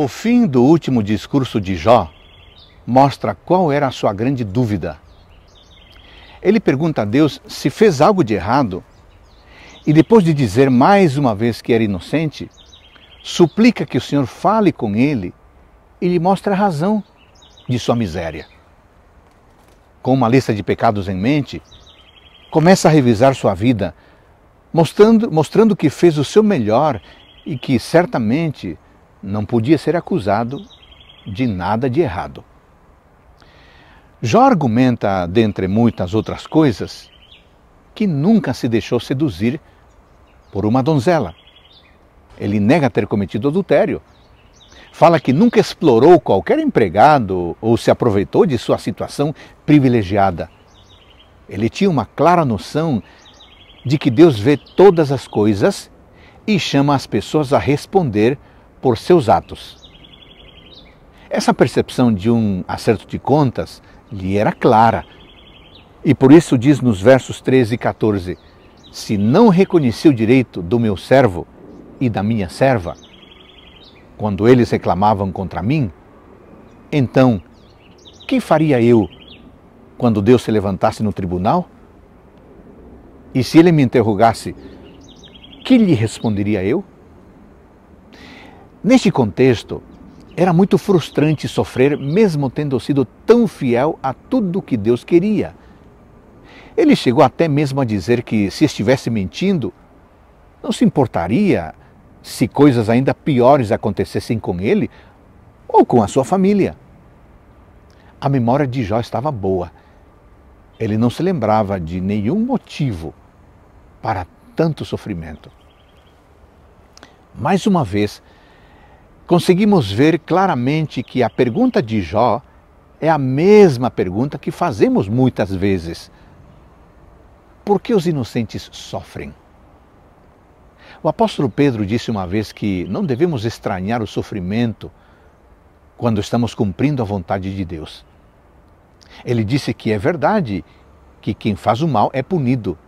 O fim do último discurso de Jó mostra qual era a sua grande dúvida. Ele pergunta a Deus se fez algo de errado e, depois de dizer mais uma vez que era inocente, suplica que o Senhor fale com ele e lhe mostre a razão de sua miséria. Com uma lista de pecados em mente, começa a revisar sua vida, mostrando, mostrando que fez o seu melhor e que certamente não podia ser acusado de nada de errado. Jó argumenta, dentre muitas outras coisas, que nunca se deixou seduzir por uma donzela. Ele nega ter cometido adultério. Fala que nunca explorou qualquer empregado ou se aproveitou de sua situação privilegiada. Ele tinha uma clara noção de que Deus vê todas as coisas e chama as pessoas a responder por seus atos. Essa percepção de um acerto de contas lhe era clara, e por isso diz nos versos 13 e 14: Se não reconheci o direito do meu servo e da minha serva, quando eles reclamavam contra mim, então que faria eu quando Deus se levantasse no tribunal? E se ele me interrogasse, que lhe responderia eu? Neste contexto, era muito frustrante sofrer, mesmo tendo sido tão fiel a tudo que Deus queria. Ele chegou até mesmo a dizer que, se estivesse mentindo, não se importaria se coisas ainda piores acontecessem com ele ou com a sua família. A memória de Jó estava boa. Ele não se lembrava de nenhum motivo para tanto sofrimento. Mais uma vez, conseguimos ver claramente que a pergunta de Jó é a mesma pergunta que fazemos muitas vezes: Por que os inocentes sofrem? O apóstolo Pedro disse uma vez que não devemos estranhar o sofrimento quando estamos cumprindo a vontade de Deus. Ele disse que é verdade que quem faz o mal é punido,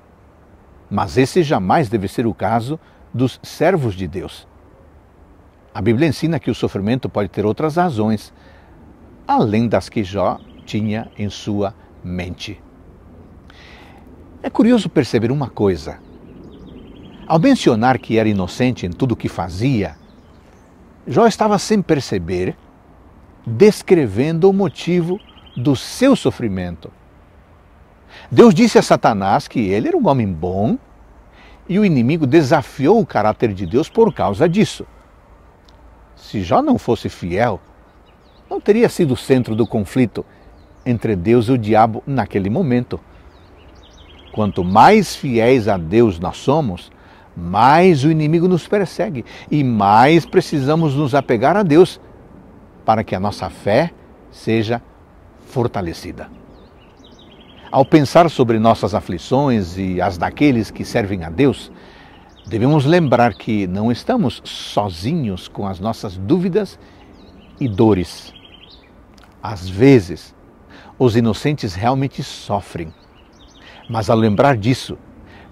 mas esse jamais deve ser o caso dos servos de Deus. A Bíblia ensina que o sofrimento pode ter outras razões, além das que Jó tinha em sua mente. É curioso perceber uma coisa. Ao mencionar que era inocente em tudo o que fazia, Jó estava sem perceber descrevendo o motivo do seu sofrimento. Deus disse a Satanás que ele era um homem bom e o inimigo desafiou o caráter de Deus por causa disso se Jó não fosse fiel, não teria sido o centro do conflito entre Deus e o diabo naquele momento. Quanto mais fiéis a Deus nós somos, mais o inimigo nos persegue e mais precisamos nos apegar a Deus para que a nossa fé seja fortalecida. Ao pensar sobre nossas aflições e as daqueles que servem a Deus, Devemos lembrar que não estamos sozinhos com as nossas dúvidas e dores. Às vezes, os inocentes realmente sofrem. Mas ao lembrar disso,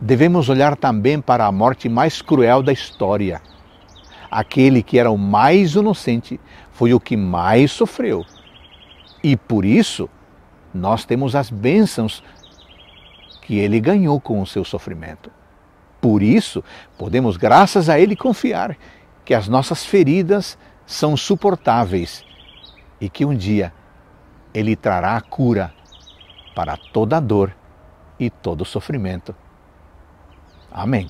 devemos olhar também para a morte mais cruel da história. Aquele que era o mais inocente foi o que mais sofreu. E por isso, nós temos as bênçãos que ele ganhou com o seu sofrimento. Por isso, podemos, graças a Ele, confiar que as nossas feridas são suportáveis e que um dia Ele trará a cura para toda dor e todo sofrimento. Amém.